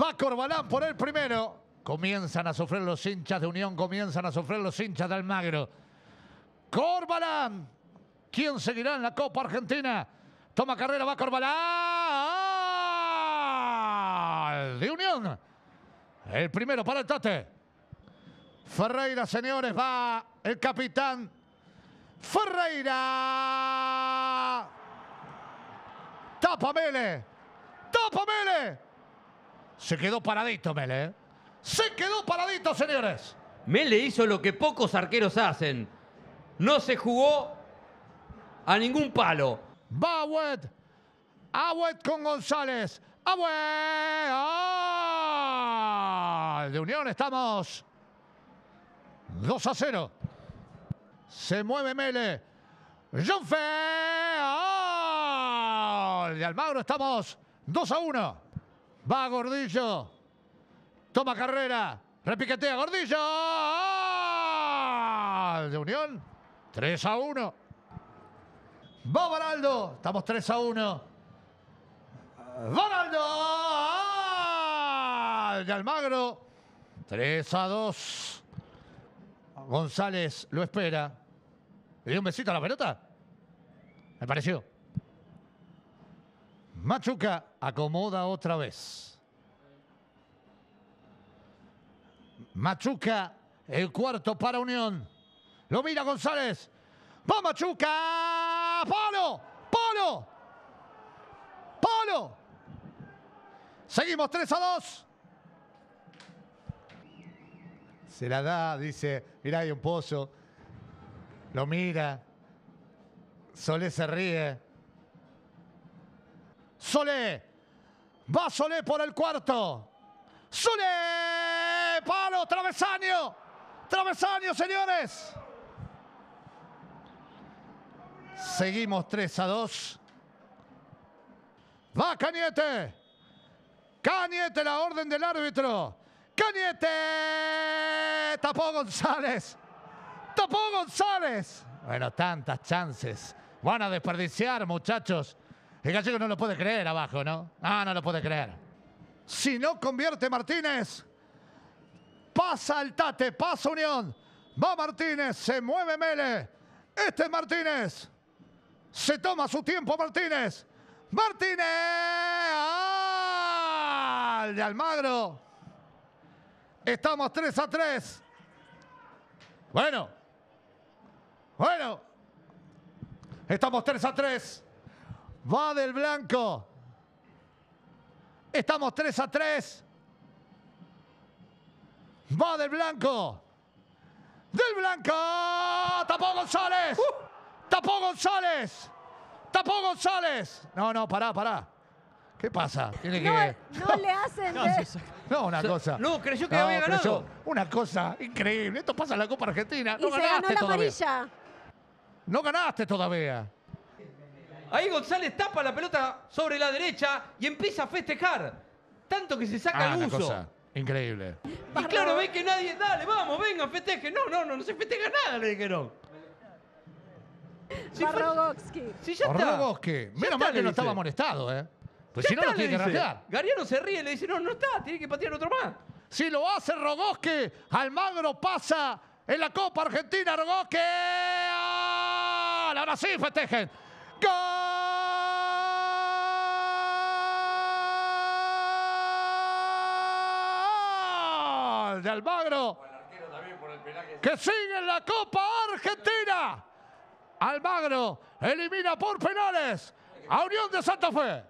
Va Corbalán por el primero. Comienzan a sufrir los hinchas de Unión, comienzan a sufrir los hinchas de Almagro. Corbalán. ¿Quién seguirá en la Copa Argentina? Toma carrera, va Corbalán. De Unión. El primero para el Tate. Ferreira, señores, va el capitán. Ferreira. Tapamele. Tapamele. Se quedó paradito Mele. ¿eh? Se quedó paradito, señores. Mele hizo lo que pocos arqueros hacen. No se jugó a ningún palo. Va Awet. Awet con González. ¡Awet! ¡Oh! De Unión estamos 2 a 0. Se mueve Mele. John De Almagro estamos 2 a 1. Va Gordillo. Toma carrera. Repiquetea Gordillo. ¡Ah! De Unión. 3 a 1. Va Baraldo. Estamos 3 a 1. Baraldo. ¡Ah! De Almagro. 3 a 2. González lo espera. ¿Le dio un besito a la pelota? Me pareció. Machuca acomoda otra vez. Machuca, el cuarto para Unión. Lo mira González. ¡Va Machuca! Polo, polo. Polo. Seguimos 3 a 2. Se la da, dice, Mira hay un pozo. Lo mira. Solé se ríe. Solé. Va Solé por el cuarto. Solé. Palo, travesaño. Travesaño, señores. Seguimos 3 a 2. Va Cañete. Cañete, la orden del árbitro. Cañete. Tapó González. Tapó González. Bueno, tantas chances. Van a desperdiciar, muchachos. El gallego no lo puede creer abajo, ¿no? Ah, no lo puede creer. Si no convierte Martínez, pasa al Tate, pasa Unión. Va Martínez, se mueve Mele. Este es Martínez. Se toma su tiempo Martínez. Martínez. de Almagro. Estamos 3 a 3. Bueno. Bueno. Estamos 3 a 3. Va del blanco. Estamos 3 a 3. Va del blanco. Del blanco. Tapó González. Tapó González. Tapó González. No, no, pará, pará. ¿Qué pasa? no, no le hacen. no, no, una cosa. No, creyó que había ganado. Una cosa increíble. Esto pasa en la Copa Argentina. Y no se ganaste ganó la todavía. amarilla. No ganaste todavía. Ahí González tapa la pelota sobre la derecha y empieza a festejar. Tanto que se saca ah, el uso. increíble. Y claro, ve que nadie. Dale, vamos, venga, festeje. No, no, no, no se festeja nada, le dijeron. Si, fue- si menos mal que no estaba molestado, ¿eh? Pues si no, lo tiene que dice. Gariano se ríe, le dice, no, no está, tiene que patear otro más. Si lo hace Rogoski, Almagro pasa en la Copa Argentina. Rogoski. Ahora sí festejen. ¡Gol! De Almagro. Que sigue en la Copa Argentina. Almagro elimina por penales a Unión de Santa Fe.